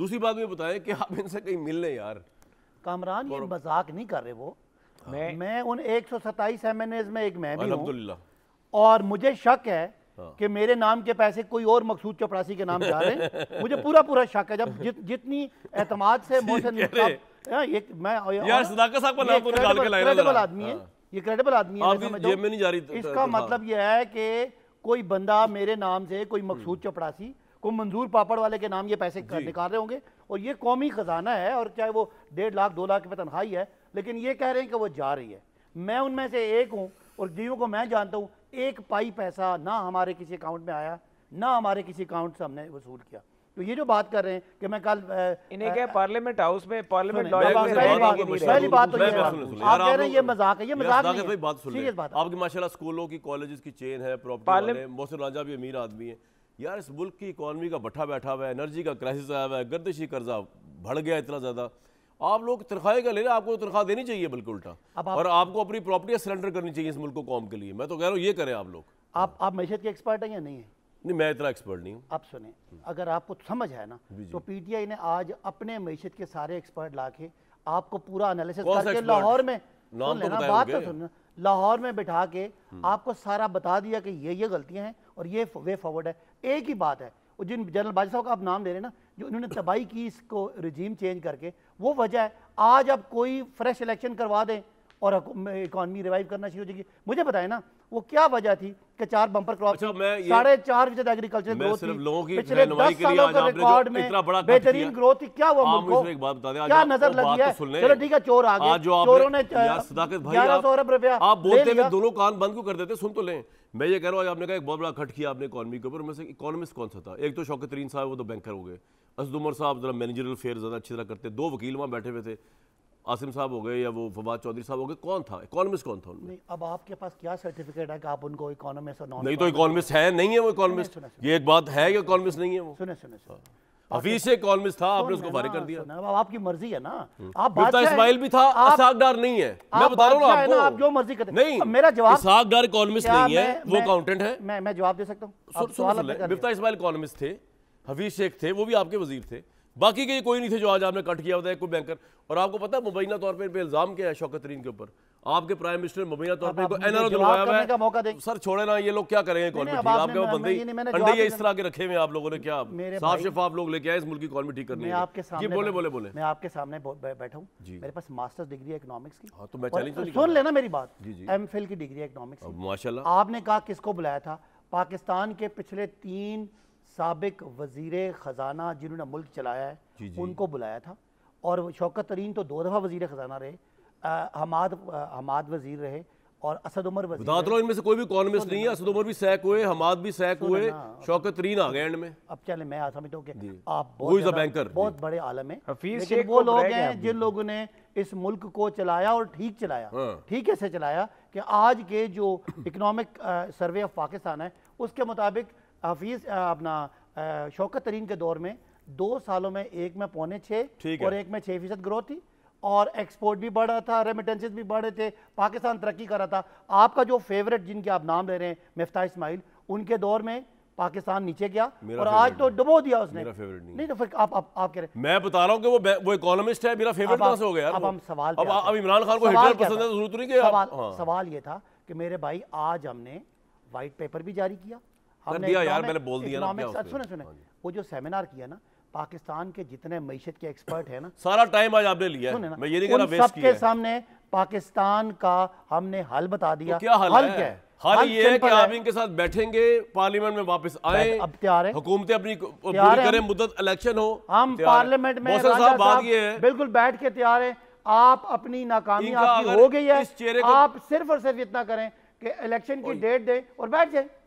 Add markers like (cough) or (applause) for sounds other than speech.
दूसरी बात ये बताएं कि आप इनसे कहीं मिल लें यार कामरान ये मजाक नहीं कर रहे वो हाँ। मैं मैं उन एक सौ सत्ताईस एम एन एज में एक मैं भी हूं। और मुझे शक है हाँ। कि मेरे नाम के पैसे कोई और मकसूद चपरासी के नाम जा रहे हैं (laughs) मुझे पूरा पूरा शक है जब जित, जितनी एतमाद से (laughs) मोहसिन क्रेडिबल तो आदमी है हाँ। ये क्रेडिबल आदमी है इसका मतलब यह है कि कोई बंदा मेरे नाम से कोई मकसूद हम्म। चपरासी को मंजूर पापड़ वाले के नाम ये पैसे निकाल रहे होंगे और ये कौमी खजाना है और चाहे वो डेढ़ लाख दो लाख की तनख्वाही है लेकिन ये कह रहे हैं कि वो जा रही है मैं उनमें से एक हूँ और जीवों को मैं जानता हूँ एक पाई पैसा ना हमारे किसी अकाउंट में आया ना हमारे किसी अकाउंट से हमने वसूल किया तो ये जो बात कर रहे हैं कि मैं कल इन्हें क्या पार्लियामेंट हाउस में पार्लियामेंट पहली बात तो ये आप कह रहे हैं ये मजाक है ये मजाक नहीं है बात सुन आपकी माशाल्लाह स्कूलों की कॉलेजेस की चेन है प्रॉपर्टी मोहसिन राजा भी अमीर आदमी है यार इस मुल्क की इकानमी का बठा बैठा हुआ है एनर्जी का क्राइसिस आया हुआ है गर्दिशी कर्जा बढ़ गया इतना ज़्यादा आप लोग तनख्वाही का ले रहे आपको तो तनख्वाह देनी चाहिए बिल्कुल उल्टा अब आप और आपको अपनी प्रॉपर्टी सरेंडर करनी चाहिए इस मुल्क को कौम के लिए मैं तो कह रहा हूँ ये करें आप लोग आप आप मैशत के एक्सपर्ट हैं या नहीं है नहीं मैं इतना एक्सपर्ट नहीं हूँ आप सुने अगर आपको समझ है ना तो पीटीआई ने आज अपने मैशत के सारे एक्सपर्ट ला के आपको पूरा एनालिसिस करके लाहौर में नाम तो बात तो सुनना लाहौर में बैठा के हम्म। आपको सारा बता दिया कि ये ये गलतियाँ हैं और ये वे फॉरवर्ड है एक ही बात है और जिन जनरल बाजवा साहब का आप नाम ले रहे हैं ना जो इन्होंने तबाही की इसको रिजीम चेंज करके वो वजह है आज आप कोई फ्रेश इलेक्शन करवा दें और इकॉनमी रिवाइव करना शुरू हो जाएगी मुझे बताए ना वो क्या वजह थी कि चार बंपर क्रॉप अच्छा, साढ़े चार फीसद एग्रीकल्चर ग्रोथ थी पिछले दस सालों के रिकॉर्ड में बेहतरीन ग्रोथ थी क्या हुआ मुल्क एक बात बता दें क्या नजर लगी तो है चलो ठीक है चोर आ गए चोरों ने ग्यारह सौ अरब रुपया आप बोलते हुए दोनों कान बंद क्यों कर देते सुन तो लें मैं ये कह रहा हूँ आपने कहा एक बहुत बड़ा खट किया आपने इकॉनमी के ऊपर मैं इकोनॉमिस्ट कौन सा था एक तो शौकत तरीन साहब वो तो बैंकर हो गए असदुमर साहब जरा मैनेजरल फेयर ज़्यादा अच्छी तरह करते दो वकील वहाँ बैठे हुए थे आसिम साहब हो गए या वो फवाद चौधरी साहब हो गए कौन था इकोनॉमिस्ट कौन था उनमें अब आपके पास क्या सर्टिफिकेट है कि आप उनको इकोनॉमिस्ट और नॉन नहीं तो इकोनॉमिस्ट है नहीं है वो इकोनॉमिस्ट ये एक बात है कि इकोनॉमिस्ट नहीं है वो सुने सुने हफीज से इकोनॉमिस्ट था आपने उसको फारिग कर दिया अब आपकी मर्जी है ना हम्म। आप इस्माइल भी था नहीं है मैं बता रहा हूँ आप जो मर्जी करते नहीं मेरा जवाब इकोनॉमिस्ट नहीं है वो अकाउंटेंट है मैं मैं जवाब दे सकता हूँ इस्माइल इकोनॉमिस्ट थे हफीज शेख थे वो भी आपके वजीर थे बाकी के कोई नहीं थे जो आज आपने कट किया होता है कोई बैंकर और आपको पता है मुबैना तौर पर इन पर इल्ज़ाम क्या है शौकत तरीन के ऊपर आपके प्राइम मिनिस्टर मुबैना तौर पर एन आर ओ दिलवाया है सर छोड़े ना ये लोग क्या करेंगे इकॉनमी ठीक आपके पास बंदे अंडे ये इस तरह के रखे हुए आप लोगों ने क्या साफ शफाफ लोग लेके आए इस मुल्क की इकॉनमी ठीक करनी आपके सामने बोले बोले बोले मैं आपके सामने बैठा हूँ जी मेरे पास मास्टर्स डिग्री है इकोनॉमिक्स की हाँ, तो मैं चैलेंज तो सुन लेना मेरी बात एम फिल की डिग्री है इकोनॉमिक्स माशा आपने कहा किसको बुलाया था पाकिस्तान के पिछले तीन सबक वजीर ख़जाना जिन्होंने मुल्क चलाया है जी जी। उनको बुलाया था और शौकत तरीन तो दो दफ़ा वजीर ख़जाना रहे हमाद हमाद वजीर रहे और असद उमर वजीर तो इनमें से कोई भी इकोनॉमिस्ट नहीं है असद उमर भी सैक हुए हमाद भी सैक हुए शौकत तरीन आ गए एंड में अब चले मैं समझता हूँ आप बहुत बैंकर बहुत बड़े आलम है वो तो लोग हैं जिन लोगों ने इस मुल्क को चलाया और ठीक चलाया हाँ। ठीक ऐसे चलाया कि आज के जो इकोनॉमिक सर्वे ऑफ पाकिस्तान है उसके मुताबिक हफीज़ अपना शौकत तरीन के दौर में दो सालों में एक में पौने छः और एक में छः फीसद ग्रोथ थी और एक्सपोर्ट भी बढ़ रहा था रेमिटेंसेज भी बढ़े थे पाकिस्तान तरक्की कर रहा था आपका जो फेवरेट जिनके आप नाम ले रहे हैं मफ्ता इसमाइल उनके दौर में पाकिस्तान नीचे गया और आज तो डुबो दिया उसने मेरा फेवरेट नहीं, नहीं तो फिर आप आप, आप कह रहे मैं बता रहा हूँ कि वो वो इकोनॉमिस्ट है मेरा फेवरेट कहाँ से हो गया अब हम सवाल अब अब इमरान खान को हिटलर पसंद है जरूरत तो नहीं कि सवाल हाँ। सवाल ये था कि मेरे भाई आज हमने वाइट पेपर भी जारी किया हमने दिया यार मैंने बोल दिया ना अच्छा, सुने सुने हाँ वो जो सेमिनार किया ना पाकिस्तान के जितने मीशत के एक्सपर्ट है ना सारा टाइम आज आपने लिया है मैं ये नहीं कह रहा वेस्ट किया सामने पाकिस्तान का हमने हल बता दिया तो क्या हल, हल है? क्या है हल ये है कि आप इनके साथ बैठेंगे पार्लियामेंट में वापस आए अब तैयार है हुकूमतें अपनी पूरी करें मुद्दत इलेक्शन हो हम पार्लियामेंट में बात ये है बिल्कुल बैठ के तैयार है आप अपनी नाकामी आपकी हो गई है आप सिर्फ और सिर्फ इतना करें कि इलेक्शन की डेट दें और बैठ जाए